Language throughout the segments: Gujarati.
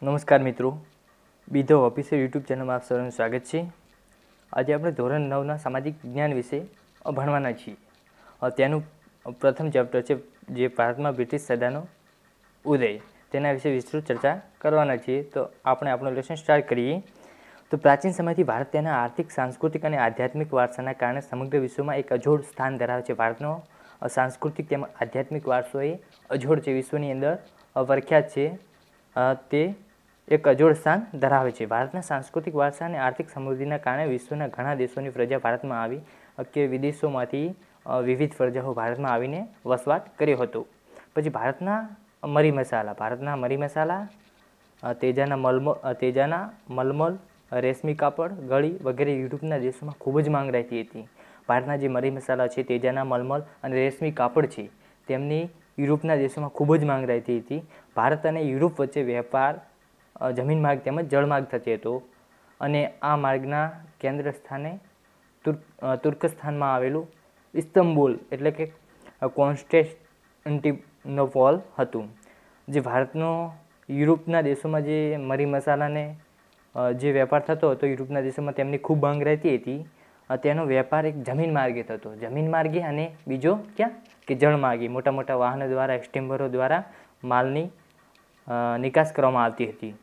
નમસ્કાર મિત્રો બીધો ઓફિસિયલ યુટ્યુબ ચેનલમાં આપ સૌનું સ્વાગત છે આજે આપણે ધોરણ નવના સામાજિક વિજ્ઞાન વિશે ભણવાના છીએ તેનું પ્રથમ ચેપ્ટર છે જે ભારતમાં બ્રિટિશ સદાનો ઉદય તેના વિશે વિસ્તૃત ચર્ચા કરવાના છીએ તો આપણે આપણું લેસન સ્ટાર્ટ કરીએ તો પ્રાચીન સમયથી ભારત તેના આર્થિક સાંસ્કૃતિક અને આધ્યાત્મિક વારસાના કારણે સમગ્ર વિશ્વમાં એક અજોડ સ્થાન ધરાવે છે ભારતનો સાંસ્કૃતિક તેમજ આધ્યાત્મિક વારસો એ અજોડ છે વિશ્વની અંદર પ્રખ્યાત છે તે એક અજોડ સ્થાન ધરાવે છે ભારતના સાંસ્કૃતિક વારસા અને આર્થિક સમૃદ્ધિના કારણે વિશ્વના ઘણા દેશોની પ્રજા ભારતમાં આવી કે વિદેશોમાંથી વિવિધ પ્રજાઓ ભારતમાં આવીને વસવાટ કર્યો હતો પછી ભારતના મરી મસાલા ભારતના મરી મસાલા તેજાના મલમ તેજાના મલમલ રેશમી કાપડ ગળી વગેરે યુરોપના દેશોમાં ખૂબ જ માંગ રહેતી હતી ભારતના જે મરી મસાલા છે તેજાના મલમલ અને રેશમી કાપડ છે તેમની યુરોપના દેશોમાં ખૂબ જ માંગ રહેતી હતી ભારત અને યુરોપ વચ્ચે વેપાર જમીન માર્ગ તેમજ જળમાર્ગ થતી હતો અને આ માર્ગના કેન્દ્ર સ્થાને તુર્કસ્થાનમાં આવેલું ઇસ્તંબુલ એટલે કે ફોલ હતું જે ભારતનો યુરોપના દેશોમાં જે મરી મસાલાને જે વેપાર થતો હતો યુરોપના દેશોમાં તેમની ખૂબ માંગ રહેતી હતી તેનો વેપાર એક જમીન માર્ગે થતો જમીન માર્ગે અને બીજો ક્યાં કે જળમાર્ગે મોટા મોટા વાહનો દ્વારા સ્ટીમ્બરો દ્વારા માલની નિકાસ કરવામાં આવતી હતી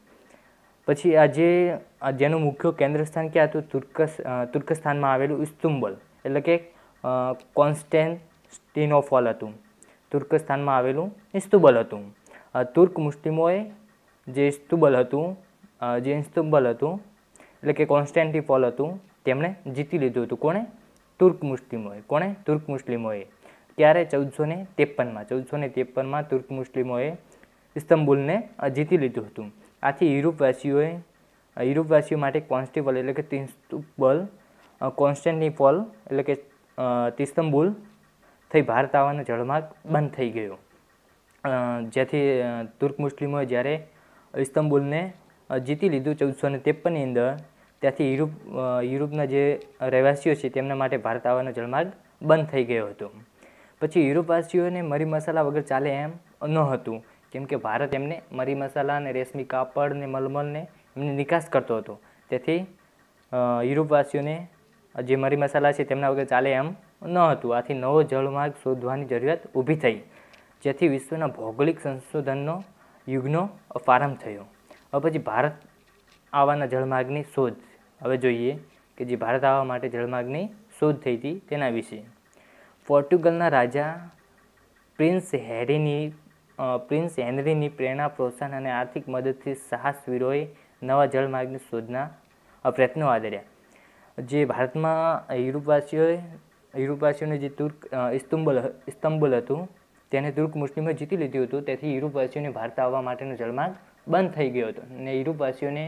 પછી આજે જેનું મુખ્ય કેન્દ્રસ્થાન ક્યાં હતું તુર્કસ તુર્કસ્તાનમાં આવેલું ઇસ્તુંબલ એટલે કે કોન્સ્ટેન્ટિનોફોલ હતું તુર્કસ્તાનમાં આવેલું ઇસ્તુબલ હતું તુર્ક મુસ્લિમોએ જે ઇસ્તુબલ હતું જે ઇસ્તુંબલ હતું એટલે કે કોન્સ્ટેન્ટિફોલ હતું તેમણે જીતી લીધું હતું કોણે તુર્ક મુસ્લિમોએ કોણે તુર્ક મુસ્લિમોએ ત્યારે ચૌદસો ને ત્રેપનમાં ચૌદસો ને ત્રેપનમાં તુર્ક મુસ્લિમોએ ઇસ્તંબુલને જીતી લીધું હતું આથી યુરોપવાસીઓએ યુરોપવાસીઓ માટે કોન્સ્ટેબલ એટલે કે તિસ્તુબલ કોન્સ્ટેન્ટિપોલ એટલે કે તિસ્તંબુલ થઈ ભારત આવવાનો જળમાર્ગ બંધ થઈ ગયો જેથી તુર્ક મુસ્લિમોએ જ્યારે ઇસ્તંબુલને જીતી લીધું ચૌદસો ને ત્રેપનની અંદર ત્યાંથી યુરોપ યુરોપના જે રહેવાસીઓ છે તેમના માટે ભારત આવવાનો જળમાર્ગ બંધ થઈ ગયો હતો પછી યુરોપવાસીઓને મરી મસાલા વગર ચાલે એમ ન હતું કેમ કે ભારત એમને મરી મસાલા અને રેશમી કાપડ ને મલમલને એમને નિકાસ કરતો હતો તેથી યુરોપવાસીઓને જે મરી મસાલા છે તેમના વગર ચાલે એમ ન હતું આથી નવો જળમાર્ગ શોધવાની જરૂરિયાત ઊભી થઈ જેથી વિશ્વના ભૌગોલિક સંશોધનનો યુગનો પ્રારંભ થયો હવે પછી ભારત આવવાના જળમાર્ગની શોધ હવે જોઈએ કે જે ભારત આવવા માટે જળમાર્ગની શોધ થઈ હતી તેના વિશે પોર્ટુગલના રાજા પ્રિન્સ હેરીની પ્રિન્સ હેનરીની પ્રેરણા પ્રોત્સાહન અને આર્થિક મદદથી સાહસવીરોએ નવા જળમાર્ગની શોધના પ્રયત્નો આદર્યા જે ભારતમાં યુરોપવાસીઓએ યુરોપવાસીઓને જે તુર્ક ઇસ્તંબુલ ઇસ્તંબુલ હતું તેને તુર્ક મુસ્લિમે જીતી લીધું હતું તેથી યુરોપવાસીઓને ભારત આવવા માટેનો જળમાર્ગ બંધ થઈ ગયો હતો અને યુરોપવાસીઓને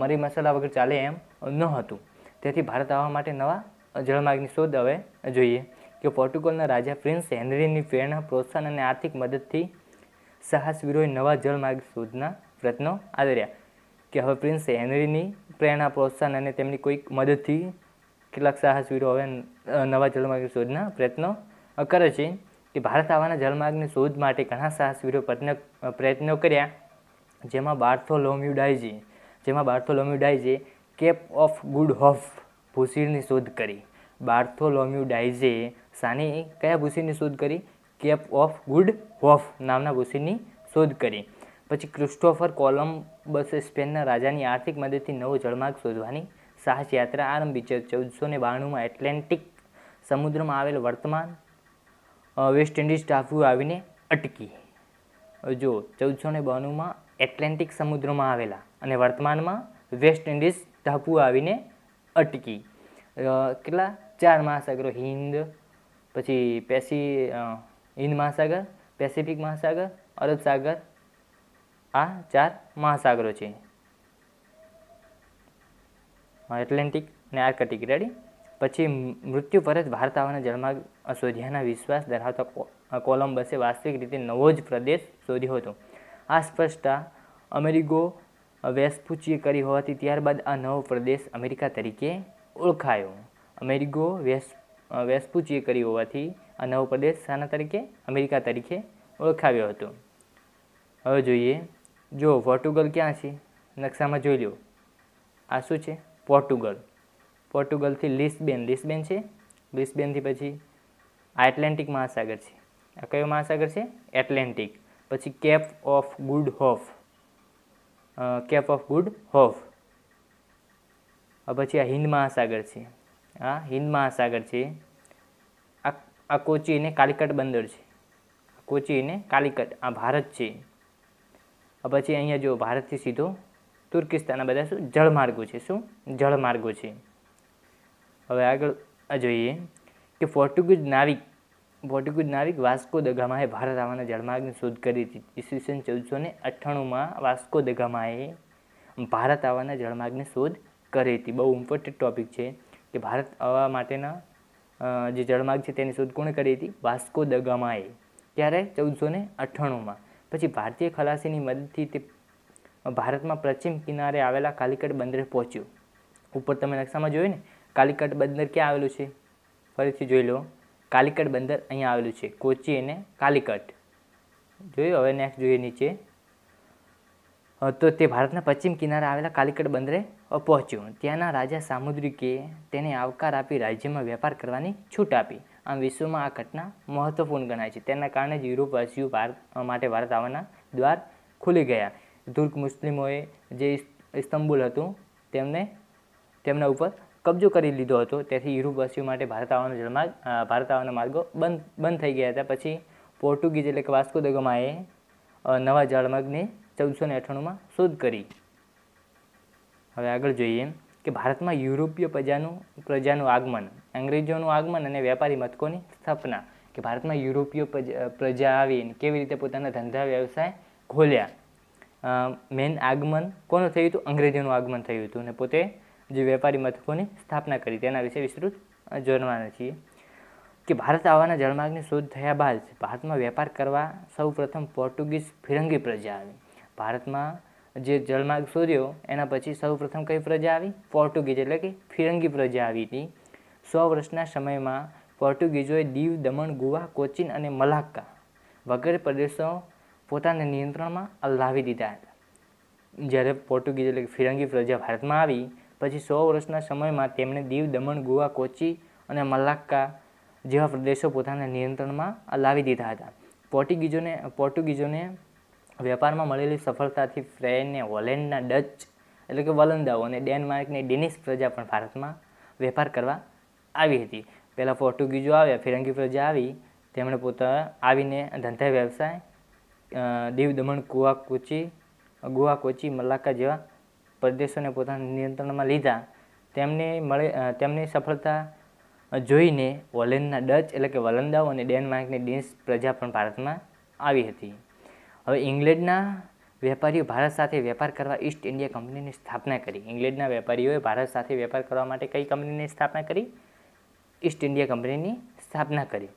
મરી મસાલા વગર ચાલે એમ ન હતું તેથી ભારત આવવા માટે નવા જળમાર્ગની શોધ હવે જોઈએ કે પોર્ટુગલના રાજા પ્રિન્સ હેનરીની પ્રેરણા પ્રોત્સાહન અને આર્થિક મદદથી સાહસવીરોએ નવા જળમાર્ગ શોધના પ્રયત્નો આદર્યા કે હવે પ્રિન્સ હેનરીની પ્રેરણા પ્રોત્સાહન અને તેમની કોઈક મદદથી કેટલાક સાહસવીરો હવે નવા જળમાર્ગ શોધના પ્રયત્નો કરે છે કે ભારત આવવાના જળમાર્ગની શોધ માટે ઘણા સાહસવીરો પ્રયત્નો કર્યા જેમાં બાર્થોલોમ્યુડાઇજી જેમાં બાર્થોલોમ્યુડાઇજે કેપ ઓફ ગુડ હોફ ભૂસીરની શોધ કરી બાર્થોલોમ્યુ બાર્થોલોમ્યુડાઇઝે સાને કયા ભૂષણની શોધ કરી કેપ ઓફ ગુડ હોફ નામના ભૂષણની શોધ કરી પછી ક્રિસ્ટોફર કોલમ્બસ સ્પેનના રાજાની આર્થિક મદદથી નવો જળમાર્ગ શોધવાની સાહસ યાત્રા આરંભી ચૌદસો ને બાણુંમાં એટલાન્ટિક સમુદ્રમાં આવેલ વર્તમાન વેસ્ટ ઇન્ડિઝ ટાપુ આવીને અટકી જો ચૌદસો ને બાણુંમાં એટલાન્ટિક સમુદ્રમાં આવેલા અને વર્તમાનમાં વેસ્ટ ઇન્ડિઝ ટાપુ આવીને અટકી કેટલા ચાર મહાસાગરો હિન્દ પછી પેસી હિન્દ મહાસાગર પેસિફિક મહાસાગર અરબ સાગર આ ચાર મહાસાગરો છે એટલેન્ટિક ને આર્કટિક રેડી પછી મૃત્યુ પર જ ભારત આવવાના જળમાં શોધ્યાના વિશ્વાસ ધરાવતા કોલમ્બસે વાસ્તવિક રીતે નવો જ પ્રદેશ શોધ્યો હતો આ સ્પષ્ટતા અમેરિકો વેસ્પુચીએ કરી હોવાથી ત્યારબાદ આ નવો પ્રદેશ અમેરિકા તરીકે ઓળખાયો અમેરિગો વેસ વેસ્પુચીએ કરી હોવાથી આ નવો પ્રદેશ શાના તરીકે અમેરિકા તરીકે ઓળખાવ્યો હતો હવે જોઈએ જો પોર્ટુગલ ક્યાં છે નકશામાં જોઈ લો આ શું છે પોર્ટુગલ પોર્ટુગલથી લિસ્બેન લિસ્બેન છે લિસ્બેનથી પછી આ મહાસાગર છે આ કયો મહાસાગર છે એટલાન્ટિક પછી Cape of Good Hope Cape of Good Hope પછી આ હિન્દ મહાસાગર છે આ હિન્દ મહાસાગર છે આ કોચી અને કાલિકટ બંદર છે કોચી અને કાલિકટ આ ભારત છે પછી અહીંયા જો ભારતથી સીધો તુર્કિસ્તાન બધા શું જળમાર્ગો છે શું જળમાર્ગો છે હવે આગળ જોઈએ કે પોર્ટુગીઝ નાવિક પોર્ટુગીઝ નાવિક વાસ્કો દગામાએ ભારત આવવાના જળમાર્ગની શોધ કરી હતી ઈસવીસન ચૌદસો ને અઠ્ઠાણુંમાં વાસ્કો દગામાએ ભારત આવવાના જળમાર્ગની શોધ કરી હતી બહુ ઇમ્પોર્ટન્ટ ટોપિક છે કે ભારત આવવા માટેના જે જળમાર્ગ છે તેની શોધ કરી હતી વાસ્કો દ ગામાએ ત્યારે ચૌદસો ને અઠ્ઠાણુંમાં પછી ભારતીય ખલાસીની મદદથી તે ભારતમાં પશ્ચિમ કિનારે આવેલા કાલિકટ બંદરે પહોંચ્યું ઉપર તમે નકશામાં જોયું ને કાલિકટ બંદર ક્યાં આવેલું છે ફરીથી જોઈ લો કાલિકટ બંદર અહીંયા આવેલું છે કોચી અને કાલિકટ જોયું હવે નેક્સ્ટ જોઈએ નીચે તો તે ભારતના પશ્ચિમ કિનારે આવેલા કાલિકટ બંદરે પહોંચ્યું ત્યાંના રાજા સામુદ્રિકે તેને આવકાર આપી રાજ્યમાં વેપાર કરવાની છૂટ આપી આમ વિશ્વમાં આ ઘટના મહત્વપૂર્ણ ગણાય છે તેના કારણે જ યુરોપવાસીઓ ભારત માટે ભારત આવવાના દ્વાર ખુલી ગયા તુર્ક મુસ્લિમોએ જે ઇસ્તંબુલ હતું તેમને તેમના ઉપર કબજો કરી લીધો હતો તેથી યુરોપવાસીઓ માટે ભારત આવવાનો જળમાર્ગ ભારત આવવાના માર્ગો બંધ બંધ થઈ ગયા હતા પછી પોર્ટુગીઝ એટલે કે વાસ્કો દગમાએ નવા જળમાર્ગની ચૌદસો ને અઠાણુંમાં શોધ કરી હવે આગળ જોઈએ કે ભારતમાં યુરોપીય પ્રજાનું પ્રજાનું આગમન અંગ્રેજોનું આગમન અને વેપારી મથકોની સ્થાપના કે ભારતમાં યુરોપીય પ્રજા આવીને કેવી રીતે પોતાના ધંધા વ્યવસાય ખોલ્યા મેન આગમન કોનું થયું હતું અંગ્રેજોનું આગમન થયું હતું અને પોતે જે વેપારી મથકોની સ્થાપના કરી તેના વિશે વિસ્તૃત જોડવાના છીએ કે ભારત આવવાના જળમાર્ગની શોધ થયા બાદ ભારતમાં વેપાર કરવા સૌપ્રથમ પોર્ટુગીઝ ફિરંગી પ્રજા આવી ભારતમાં જે જળમાર્ગ શોધ્યો એના પછી સૌપ્રથમ કઈ પ્રજા આવી પોર્ટુગીઝ એટલે કે ફિરંગી પ્રજા આવી હતી સો વર્ષના સમયમાં પોર્ટુગીઝોએ દીવ દમણ ગોવા કોચીન અને મલાક્કા વગેરે પ્રદેશો પોતાના નિયંત્રણમાં લાવી દીધા હતા જ્યારે પોર્ટુગીઝ એટલે ફિરંગી પ્રજા ભારતમાં આવી પછી સો વર્ષના સમયમાં તેમણે દીવ દમણ ગોવા કોચી અને મલાક્કા જેવા પ્રદેશો પોતાના નિયંત્રણમાં લાવી દીધા હતા પોર્ટુગીઝોને પોર્ટુગીઝોને વેપારમાં મળેલી સફળતાથી ફ્રેને હોલેન્ડના ડચ એટલે કે વલંદાઓ અને ડેનમાર્કની ડેનિશ પ્રજા પણ ભારતમાં વેપાર કરવા આવી હતી પહેલાં પોર્ટુગીઝો આવ્યા ફિરંગી પ્રજા આવી તેમણે પોતા આવીને ધંધા વ્યવસાય દીવ દમણ કુવા કોચી ગોવા કોચી મલાક્કા જેવા પ્રદેશોને પોતાના નિયંત્રણમાં લીધા તેમને મળે તેમની સફળતા જોઈને હોલેન્ડના ડચ એટલે કે વલંદાઓ અને ડેનમાર્કની ડેન્સ પ્રજા પણ ભારતમાં આવી હતી હવે ઇંગ્લેન્ડના વેપારીઓ ભારત સાથે વેપાર કરવા ઈસ્ટ ઇન્ડિયા કંપનીની સ્થાપના કરી ઇંગ્લેન્ડના વેપારીઓએ ભારત સાથે વેપાર કરવા માટે કઈ કંપનીની સ્થાપના કરી ઈસ્ટ ઇન્ડિયા કંપનીની સ્થાપના કરી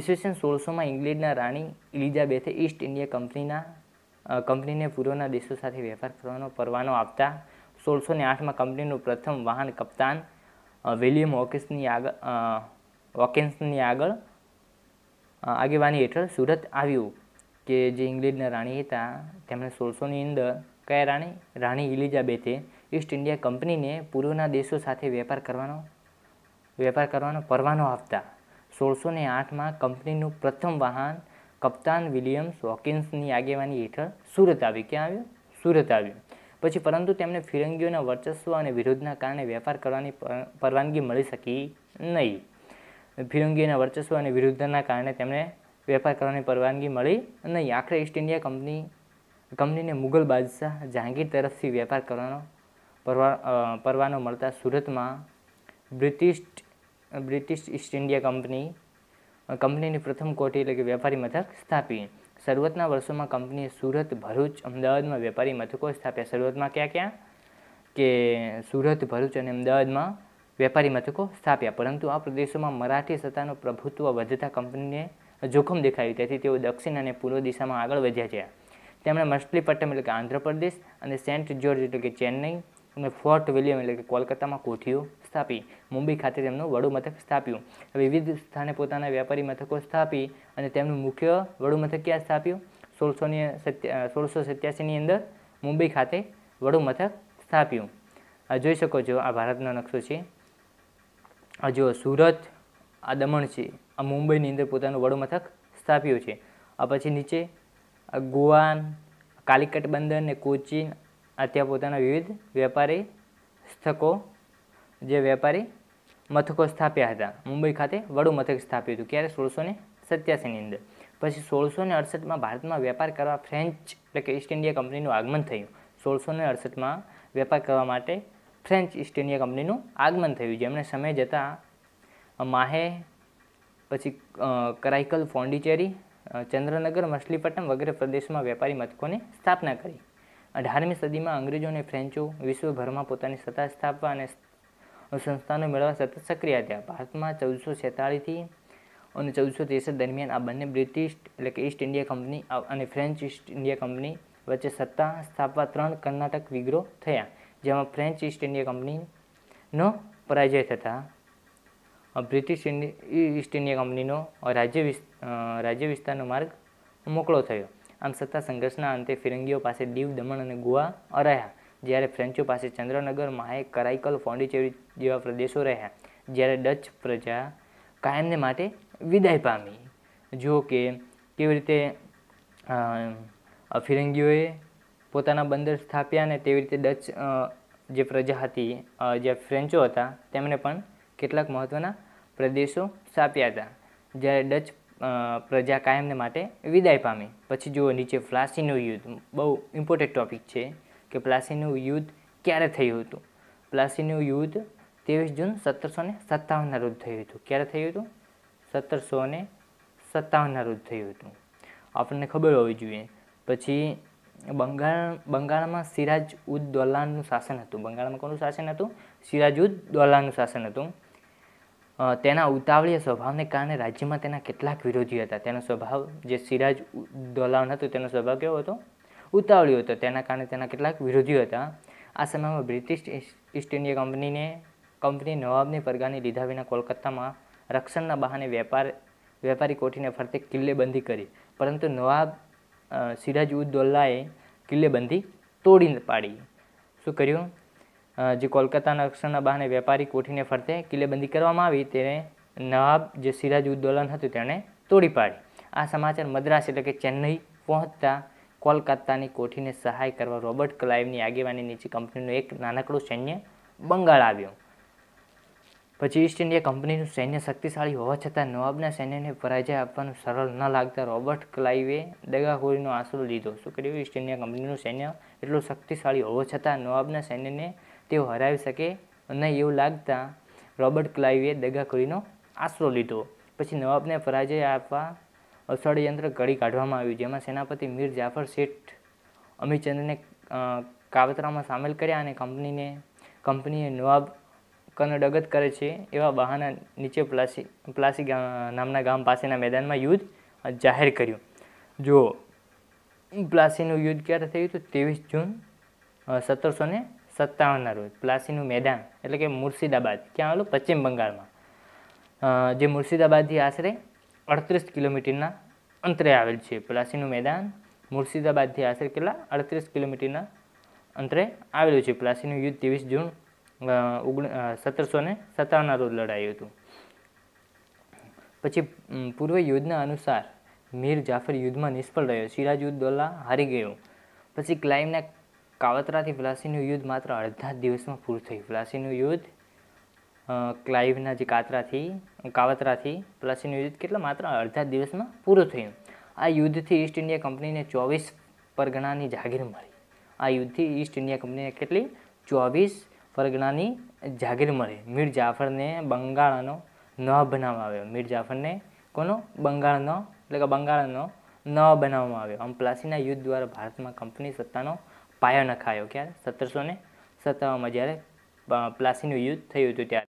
ઈસવીસન સોળસોમાં ઇંગ્લેન્ડના રાણી ઇલિઝાબેથે ઈસ્ટ ઇન્ડિયા કંપનીના કંપનીને પૂર્વના દેશો સાથે વેપાર કરવાનો પરવાનો આપતા સોળસો ને આઠમાં કંપનીનું પ્રથમ વાહન કપ્તાન વિલિયમ વોકિન્સની આગળ વોકિન્સની આગળ આગેવાની હેઠળ સુરત આવ્યું કે જે ઇંગ્લેન્ડના રાણી હતા તેમણે સોળસોની અંદર કયા રાણી રાણી ઇલિઝાબેથે ઈસ્ટ ઇન્ડિયા કંપનીને પૂર્વના દેશો સાથે વેપાર કરવાનો વેપાર કરવાનો પરવાનો આપતા સોળસો ને આઠમાં કંપનીનું પ્રથમ વાહન કપ્તાન વિલિયમ્સ હોકિન્સની આગેવાની હેઠળ સુરત આવ્યું ક્યાં આવ્યું સુરત આવ્યું પછી પરંતુ તેમને ફિરંગીઓના વર્ચસ્વ અને વિરોધના કારણે વેપાર કરવાની પરવાનગી મળી શકી નહીં ફિરંગીઓના વર્ચસ્વ અને વિરુદ્ધના કારણે તેમણે વેપાર કરવાની પરવાનગી મળી અને આખરે ઈસ્ટ ઇન્ડિયા કંપની કંપનીને મુગલ બાદશાહ જહાંગીર તરફથી વેપાર કરવાનો પરવાનો મળતા સુરતમાં British British East India Company કંપનીની પ્રથમ કોટી એટલે કે વેપારી મથક સ્થાપી શરૂઆતના વર્ષોમાં કંપનીએ સુરત ભરૂચ અમદાવાદમાં વેપારી મથકો સ્થાપ્યા શરૂઆતમાં ક્યાં ક્યાં કે સુરત ભરૂચ અને અમદાવાદમાં વેપારી મથકો સ્થાપ્યા પરંતુ આ પ્રદેશોમાં મરાઠી સત્તાનું પ્રભુત્વ વધતા કંપનીને જોખમ દેખાયું તેથી તેઓ દક્ષિણ અને પૂર્વ દિશામાં આગળ વધ્યા છે તેમણે મછલીપટ્ટમ એટલે કે આંધ્રપ્રદેશ અને સેન્ટ જ્યોર્જ એટલે કે ચેન્નઈ અને ફોર્ટ વિલિયમ એટલે કે કોલકાતામાં કોઠીઓ સ્થાપી મુંબઈ ખાતે તેમનું વડુ મથક સ્થાપ્યું વિવિધ સ્થાને પોતાના વેપારી મથકો સ્થાપી અને તેમનું મુખ્ય વડુ મથક ક્યાં સ્થાપ્યું સોળસોની સોળસો સત્યાસીની અંદર મુંબઈ ખાતે વડુ મથક સ્થાપ્યું જોઈ શકો છો આ ભારતનો નકશો છે જુઓ સુરત આ દમણ છે આ મુંબઈની અંદર પોતાનું વડું મથક સ્થાપ્યું છે આ પછી નીચે ગોવાન કાલિકટ બંદર ને કોચીન આ ત્યાં પોતાના વિવિધ વેપારી સ્થકો જે વેપારી મથકો સ્થાપ્યા હતા મુંબઈ ખાતે વડું મથક સ્થાપ્યું હતું ક્યારે સોળસો ને સત્યાસીની અંદર પછી સોળસો ને અડસઠમાં ભારતમાં વેપાર કરવા ફ્રેન્ચ એટલે કે ઈસ્ટ ઇન્ડિયા કંપનીનું આગમન થયું સોળસો ને અડસઠમાં વેપાર કરવા માટે ફ્રેન્ચ ઈસ્ટ ઇન્ડિયા કંપનીનું આગમન થયું જેમણે સમય જતાં માહે પછી કરાઇકલ ફોન્ડિચેરી ચંદ્રનગર મછલીપટ્ટનમ વગેરે પ્રદેશમાં વેપારી મથકોની સ્થાપના કરી અઢારમી સદીમાં અંગ્રેજો અને ફ્રેન્ચો વિશ્વભરમાં પોતાની સત્તા સ્થાપવા અને સંસ્થાનો મેળવવા સતત સક્રિય થયા ભારતમાં ચૌદસો છેતાળીસથી અને ચૌદસો ત્રેસઠ દરમિયાન આ બંને બ્રિટિશ એટલે કે ઈસ્ટ ઇન્ડિયા કંપની અને ફ્રેન્ચ ઈસ્ટ ઇન્ડિયા કંપની વચ્ચે સત્તા સ્થાપવા ત્રણ કર્ણાટક વિગ્રહ થયા જેમાં ફ્રેન્ચ ઈસ્ટ ઇન્ડિયા કંપનીનો પરાજય થતા બ્રિટિશ ઈસ્ટ ઇન્ડિયા કંપનીનો રાજ્ય રાજ્ય વિસ્તારનો માર્ગ મોકળો થયો આમ સત્તા સંઘર્ષના અંતે ફિરંગીઓ પાસે દીવ દમણ અને ગોવા રહ્યા જ્યારે ફ્રેન્ચો પાસે ચંદ્રનગર માહે કરાઇકલ ફોન્ડીચેરી જેવા પ્રદેશો રહ્યા જ્યારે ડચ પ્રજા કાયમને માટે વિદાય પામી જો કે કેવી રીતે ફિરંગીઓએ પોતાના બંદર સ્થાપ્યા અને તેવી રીતે ડચ જે પ્રજા હતી જે ફ્રેન્ચો હતા તેમણે પણ કેટલાક મહત્ત્વના પ્રદેશો સ્થાપ્યા હતા જ્યારે ડચ પ્રજા કાયમને માટે વિદાય પામી પછી જુઓ નીચે પ્લાસીનું યુદ્ધ બહુ ઇમ્પોર્ટન્ટ ટોપિક છે કે પ્લાસીનું યુદ્ધ ક્યારે થયું હતું પ્લાસીનું યુદ્ધ ત્રેવીસ જૂન સત્તરસો ને સત્તાવનના રોજ થયું હતું ક્યારે થયું હતું સત્તરસો ને સત્તાવનના રોજ થયું હતું આપણને ખબર હોવી જોઈએ પછી બંગાળ બંગાળમાં સિરાજ ઉદ દૌલાનું શાસન હતું બંગાળમાં કોનું શાસન હતું સિરાજ ઉદ દૌલાનું શાસન હતું તેના ઉતાવળીય સ્વભાવને કારણે રાજ્યમાં તેના કેટલાક વિરોધી હતા તેનો સ્વભાવ જે સિરાજ દોલાન હતો તેનો સ્વભાવ કેવો હતો ઉતાવળીયો હતો તેના કારણે તેના કેટલાક વિરોધીઓ હતા આ સમયમાં બ્રિટિશ ઈસ્ટ ઇન્ડિયા કંપનીને કંપની નવાબની પરગાની લીધા વિના કોલકાતામાં રક્ષણના બહાને વેપાર વેપારી કોઠીને ફરતે કિલ્લેબંધી કરી પરંતુ નવાબ સિરાજ ઉદ દોલ્લાએ કિલ્લેબંધી તોડી પાડી શું કર્યું જે કોલકાતાના અક્ષરના બહાને વેપારી કોઠીને ફરતે કિલ્લેબંધી કરવામાં આવી તેને નવાબ જે સિરાજ ઉદ્દોલન હતું તેણે તોડી પાડી આ સમાચાર મદ્રાસ એટલે કે ચેન્નઈ પહોંચતા કોલકાતાની કોઠીને સહાય કરવા રોબર્ટ ક્લાઇવની આગેવાની નીચે કંપનીનું એક નાનકડું સૈન્ય બંગાળ આવ્યું પછી ઈસ્ટ ઇન્ડિયા કંપનીનું સૈન્ય શક્તિશાળી હોવા છતાં નવાબના સૈન્યને પરાજય આપવાનું સરળ ન લાગતા રોબર્ટ ક્લાઇવે દગાખોરીનો આંસરો લીધો શું કર્યું ઈસ્ટ ઇન્ડિયા કંપનીનું સૈન્ય એટલું શક્તિશાળી હોવા છતાં નવાબના સૈન્યને તેઓ હરાવી શકે નહીં એવું લાગતા રોબર્ટ ક્લાઇવે દગાખોરીનો આશરો લીધો પછી નવાબને પરાજય આપવા ષડયંત્ર ઘડી કાઢવામાં આવ્યું જેમાં સેનાપતિ મીર જાફર શેઠ અમીરચંદ્રને કાવતરામાં સામેલ કર્યા અને કંપનીને કંપનીએ નવાબ કનડગત કરે છે એવા બહાના નીચે પ્લાસી પ્લાસી નામના ગામ પાસેના મેદાનમાં યુદ્ધ જાહેર કર્યું જો પ્લાસીનું યુદ્ધ ક્યારે થયું તો ત્રેવીસ જૂન સત્તરસો ને સત્તાવનના રોજ પ્લાસીનું મેદાન એટલે કે મુર્શિદાબાદ ક્યાં આવેલું પશ્ચિમ બંગાળમાં જે મુર્શિદાબાદથી આશરે અડત્રીસ કિલોમીટરના અંતરે આવેલ છે પ્લાસીનું મેદાન મુર્શિદાબાદથી આશરે કેટલા અડત્રીસ કિલોમીટરના અંતરે આવેલું છે પ્લાસીનું યુદ્ધ ત્રેવીસ જૂન ઓગણ સત્તરસો ને સત્તાવનના રોજ લડાયું હતું પછી પૂર્વ યુદ્ધના અનુસાર મીર જાફર યુદ્ધમાં નિષ્ફળ રહ્યો સિરાજ યુદ્ધ દોલા હારી ગયો પછી ક્લાઇમેક્સ કાવતરાથી પ્લાસીનું યુદ્ધ માત્ર અડધા દિવસમાં પૂરું થયું પ્લાસીનું યુદ્ધ ક્લાઇવના જે કાતરાથી કાવતરાથી પ્લાસીનું યુદ્ધ કેટલા માત્ર અડધા દિવસમાં પૂરું થયું આ યુદ્ધથી ઈસ્ટ ઇન્ડિયા કંપનીને ચોવીસ પરગણાની જાગીર મળી આ યુદ્ધથી ઈસ્ટ ઇન્ડિયા કંપનીને કેટલી ચોવીસ પરગણાની જાગીર મળી મીર જાફરને બંગાળનો ન બનાવવામાં આવ્યો મીર જાફરને કોનો બંગાળનો એટલે કે બંગાળનો ન બનાવવામાં આવ્યો આમ પ્લાસીના યુદ્ધ દ્વારા ભારતમાં કંપની સત્તાનો પાયો નખાયો ક્યારે સત્તરસો ને સત્તાવનમાં જ્યારે પ્લાસીનું યુદ્ધ થયું હતું ત્યારે